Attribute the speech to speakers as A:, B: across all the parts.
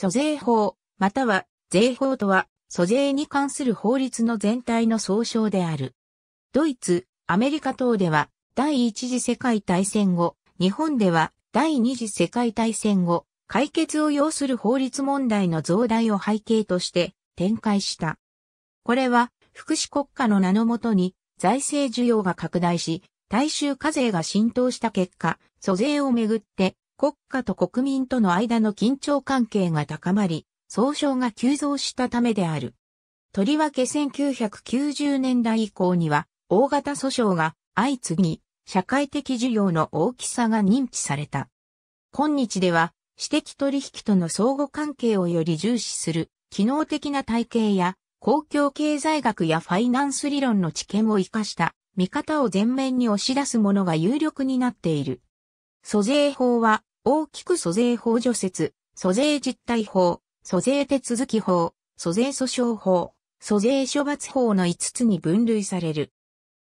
A: 租税法、または税法とは、租税に関する法律の全体の総称である。ドイツ、アメリカ等では、第一次世界大戦後、日本では第二次世界大戦後、解決を要する法律問題の増大を背景として展開した。これは、福祉国家の名のもとに財政需要が拡大し、大衆課税が浸透した結果、租税をめぐって国家と国民との間の緊張関係が高まり、総称が急増したためである。とりわけ1990年代以降には、大型訴訟が相次ぎ、社会的需要の大きさが認知された。今日では、私的取引との相互関係をより重視する、機能的な体系や、公共経済学やファイナンス理論の知見を活かした、見方を前面に押し出すものが有力になっている。租税法は、大きく租税法除説、租税実態法、租税手続き法、租税訴訟法、租税処罰法の5つに分類される。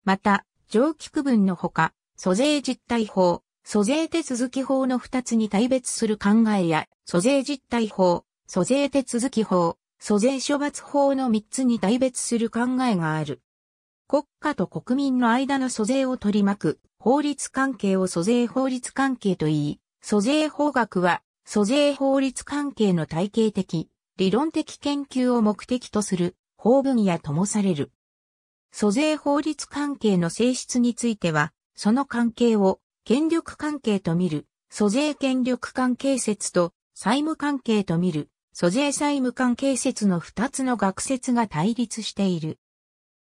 A: また、上記区分のほか、租税実態法、租税手続き法の2つに対別する考えや、租税実態法、租税手続き法、租税処罰法の3つに対別する考えがある。国家と国民の間の租税を取り巻く法律関係を租税法律関係と言い、租税法学は、租税法律関係の体系的、理論的研究を目的とする法分野ともされる。租税法律関係の性質については、その関係を権力関係と見る、租税権力関係説と債務関係と見る、租税債務関係説の二つの学説が対立している。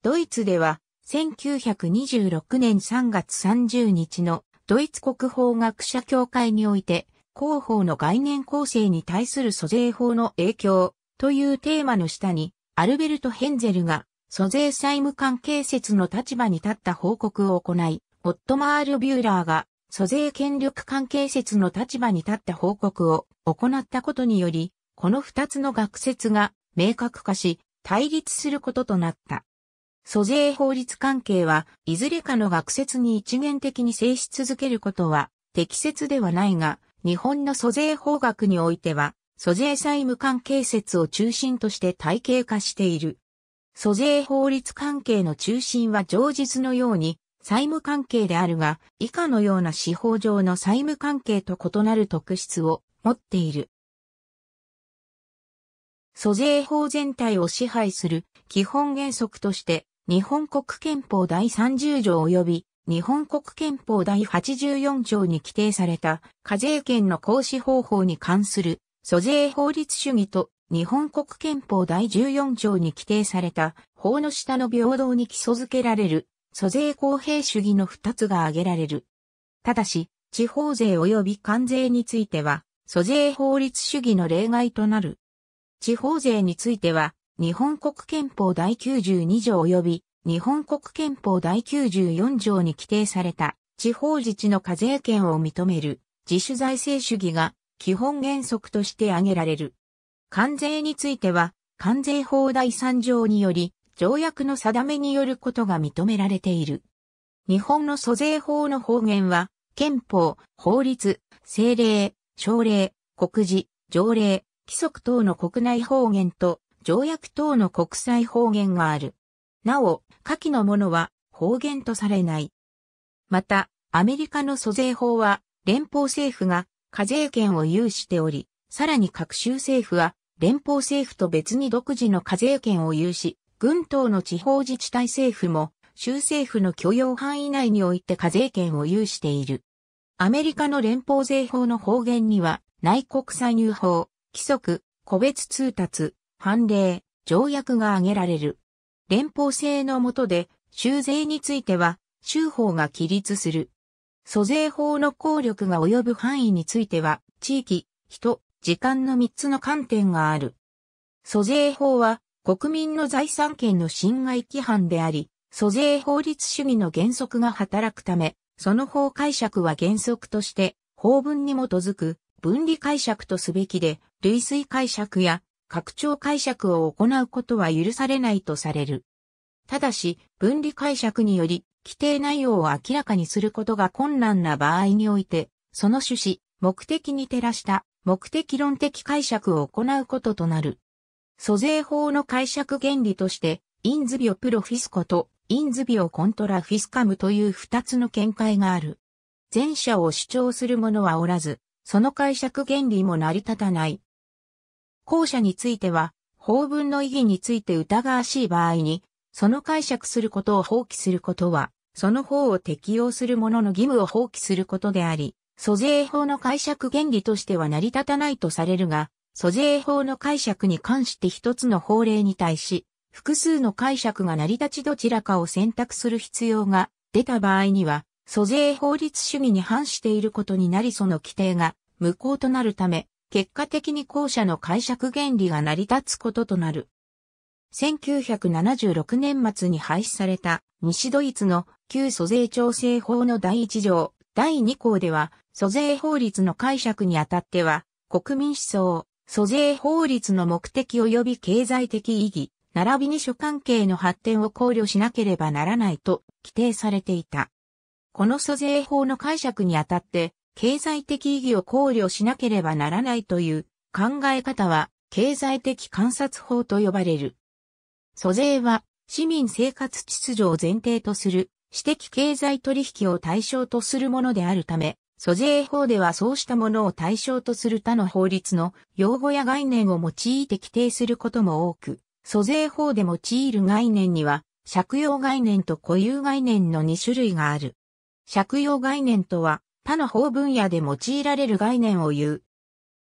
A: ドイツでは、1926年3月30日のドイツ国法学者協会において、広報の概念構成に対する租税法の影響というテーマの下に、アルベルト・ヘンゼルが、租税債務関係説の立場に立った報告を行い、オットマール・ビューラーが、租税権力関係説の立場に立った報告を行ったことにより、この二つの学説が明確化し、対立することとなった。租税法律関係はいずれかの学説に一元的に制し続けることは適切ではないが、日本の租税法学においては、租税債務関係説を中心として体系化している。租税法律関係の中心は常実のように債務関係であるが、以下のような司法上の債務関係と異なる特質を持っている。租税法全体を支配する基本原則として、日本国憲法第30条及び日本国憲法第84条に規定された課税権の行使方法に関する租税法律主義と日本国憲法第14条に規定された法の下の平等に基礎づけられる租税公平主義の二つが挙げられる。ただし、地方税及び関税については、租税法律主義の例外となる。地方税については、日本国憲法第92条及び日本国憲法第94条に規定された地方自治の課税権を認める自主財政主義が基本原則として挙げられる。関税については関税法第3条により条約の定めによることが認められている。日本の租税法の方言は憲法、法律、政令、省令、告示、条例、規則等の国内方言と条約等の国際方言がある。なお、下記のものは方言とされない。また、アメリカの租税法は連邦政府が課税権を有しており、さらに各州政府は連邦政府と別に独自の課税権を有し、軍等の地方自治体政府も州政府の許容範囲内において課税権を有している。アメリカの連邦税法の方言には内国歳入法、規則、個別通達、判例、条約が挙げられる。連邦制の下で、州税については、州法が起立する。租税法の効力が及ぶ範囲については、地域、人、時間の3つの観点がある。租税法は、国民の財産権の侵害規範であり、租税法律主義の原則が働くため、その法解釈は原則として、法文に基づく分離解釈とすべきで、類推解釈や拡張解釈を行うことは許されないとされる。ただし、分離解釈により、規定内容を明らかにすることが困難な場合において、その趣旨、目的に照らした目的論的解釈を行うこととなる。租税法の解釈原理として、インズビオプロフィスコとインズビオコントラフィスカムという二つの見解がある。前者を主張する者はおらず、その解釈原理も成り立たない後者については、法文の意義について疑わしい場合に、その解釈することを放棄することは、その法を適用する者の義務を放棄することであり、租税法の解釈原理としては成り立たないとされるが、租税法の解釈に関して一つの法令に対し、複数の解釈が成り立ちどちらかを選択する必要が出た場合には、租税法律主義に反していることになりその規定が無効となるため、結果的に後者の解釈原理が成り立つこととなる。1976年末に廃止された西ドイツの旧租税調整法の第1条、第2項では、租税法律の解釈にあたっては、国民思想、租税法律の目的及び経済的意義、並びに諸関係の発展を考慮しなければならないと規定されていた。この租税法の解釈にあたって、経済的意義を考慮しなければならないという考え方は経済的観察法と呼ばれる。租税は市民生活秩序を前提とする私的経済取引を対象とするものであるため、租税法ではそうしたものを対象とする他の法律の用語や概念を用いて規定することも多く、租税法で用いる概念には、借用概念と固有概念の2種類がある。借用概念とは、他の法分野で用いられる概念を言う。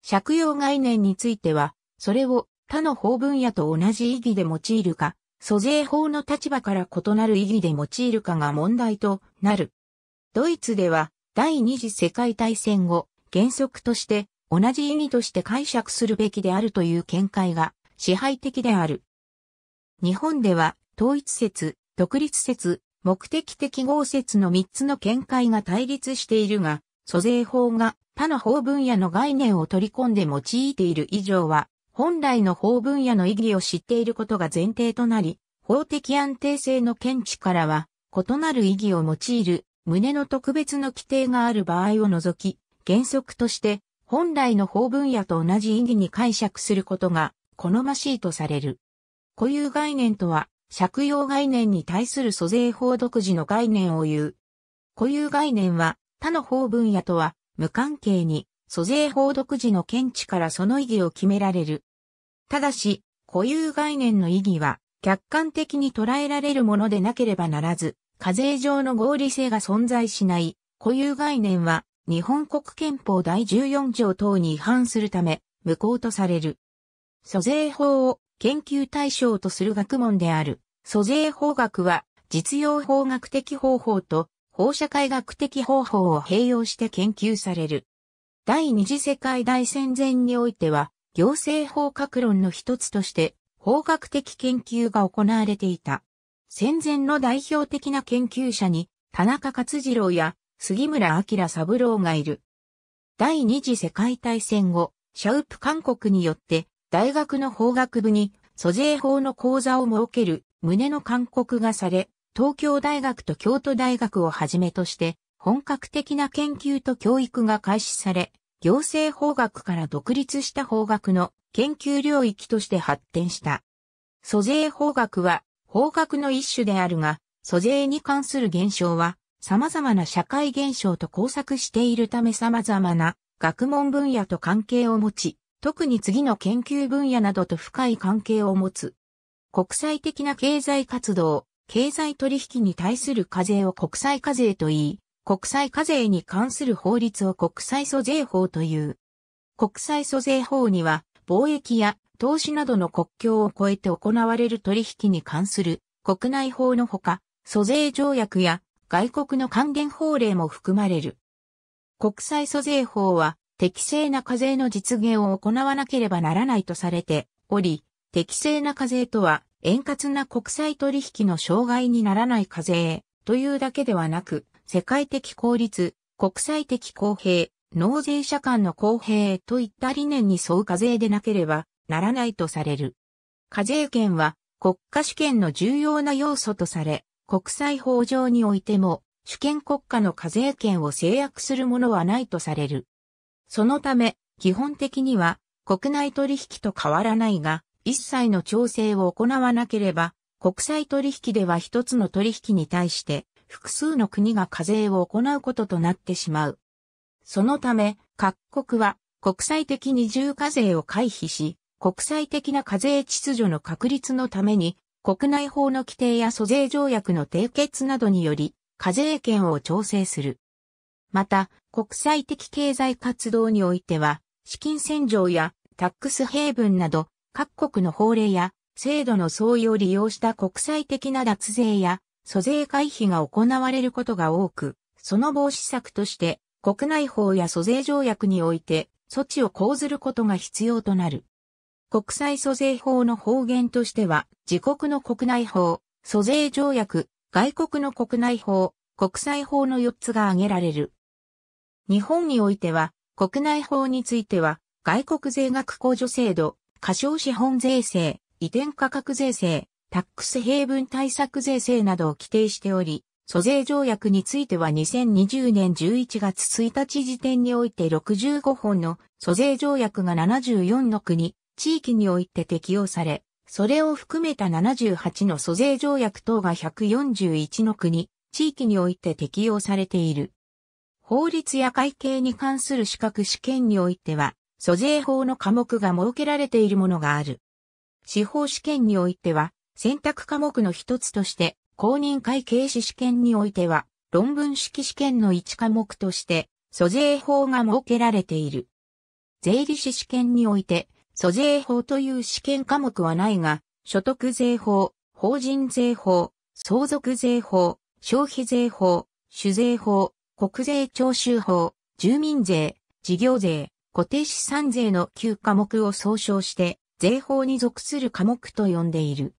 A: 借用概念については、それを他の法分野と同じ意義で用いるか、租税法の立場から異なる意義で用いるかが問題となる。ドイツでは、第二次世界大戦後、原則として同じ意義として解釈するべきであるという見解が支配的である。日本では、統一説、独立説、目的的合説の3つの見解が対立しているが、租税法が他の法分野の概念を取り込んで用いている以上は、本来の法分野の意義を知っていることが前提となり、法的安定性の見地からは、異なる意義を用いる、旨の特別の規定がある場合を除き、原則として、本来の法分野と同じ意義に解釈することが、好ましいとされる。固有概念とは、借用概念に対する租税法独自の概念を言う。固有概念は他の法分野とは無関係に租税法独自の見地からその意義を決められる。ただし、固有概念の意義は客観的に捉えられるものでなければならず、課税上の合理性が存在しない固有概念は日本国憲法第14条等に違反するため無効とされる。租税法を研究対象とする学問である。租税法学は実用法学的方法と法社会学的方法を併用して研究される。第二次世界大戦前においては行政法学論の一つとして法学的研究が行われていた。戦前の代表的な研究者に田中勝次郎や杉村明三郎がいる。第二次世界大戦後、シャウプ韓国によって大学の法学部に租税法の講座を設ける旨の勧告がされ、東京大学と京都大学をはじめとして、本格的な研究と教育が開始され、行政法学から独立した法学の研究領域として発展した。租税法学は法学の一種であるが、租税に関する現象は様々な社会現象と交錯しているため様々な学問分野と関係を持ち、特に次の研究分野などと深い関係を持つ。国際的な経済活動、経済取引に対する課税を国際課税と言い、国際課税に関する法律を国際租税法という。国際租税法には、貿易や投資などの国境を越えて行われる取引に関する国内法のほか、租税条約や外国の還元法令も含まれる。国際租税法は適正な課税の実現を行わなければならないとされており、適正な課税とは、円滑な国際取引の障害にならない課税というだけではなく、世界的効率、国際的公平、納税者間の公平といった理念に沿う課税でなければならないとされる。課税権は国家主権の重要な要素とされ、国際法上においても主権国家の課税権を制約するものはないとされる。そのため、基本的には国内取引と変わらないが、一切の調整を行わなければ、国際取引では一つの取引に対して複数の国が課税を行うこととなってしまう。そのため、各国は国際的二重課税を回避し、国際的な課税秩序の確立のために、国内法の規定や租税条約の締結などにより、課税権を調整する。また、国際的経済活動においては、資金洗浄やタックスヘイブンなど、各国の法令や制度の相違を利用した国際的な脱税や租税回避が行われることが多く、その防止策として国内法や租税条約において措置を講ずることが必要となる。国際租税法の方言としては、自国の国内法、租税条約、外国の国内法、国際法の4つが挙げられる。日本においては、国内法については、外国税額控除制度、過小資本税制、移転価格税制、タックス平分対策税制などを規定しており、租税条約については2020年11月1日時点において65本の租税条約が74の国、地域において適用され、それを含めた78の租税条約等が141の国、地域において適用されている。法律や会計に関する資格試験においては、租税法の科目が設けられているものがある。司法試験においては、選択科目の一つとして、公認会計士試験においては、論文式試験の一科目として、租税法が設けられている。税理士試験において、租税法という試験科目はないが、所得税法、法人税法、相続税法、消費税法、酒税法、国税徴収法、住民税、事業税、固定資産税の9科目を総称して、税法に属する科目と呼んでいる。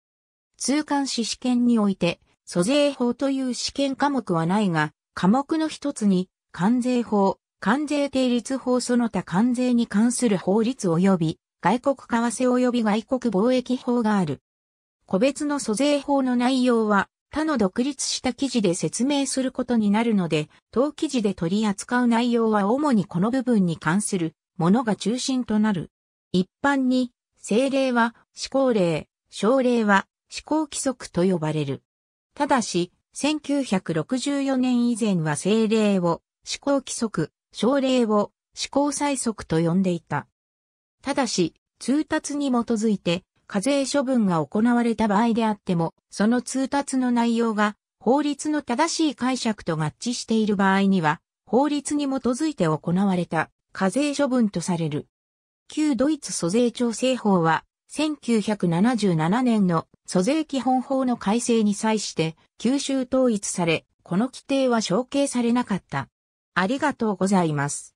A: 通関士試験において、租税法という試験科目はないが、科目の一つに、関税法、関税定律法その他関税に関する法律及び、外国為替及び外国貿易法がある。個別の租税法の内容は、他の独立した記事で説明することになるので、当記事で取り扱う内容は主にこの部分に関するものが中心となる。一般に、政令は施行令、省令は施行規則と呼ばれる。ただし、1964年以前は政令を施行規則、省令を施行最則と呼んでいた。ただし、通達に基づいて課税処分が行われた場合であっても、その通達の内容が法律の正しい解釈と合致している場合には、法律に基づいて行われた課税処分とされる。旧ドイツ租税調整法は、1977年の租税基本法の改正に際して吸収統一され、この規定は承継されなかった。ありがとうございます。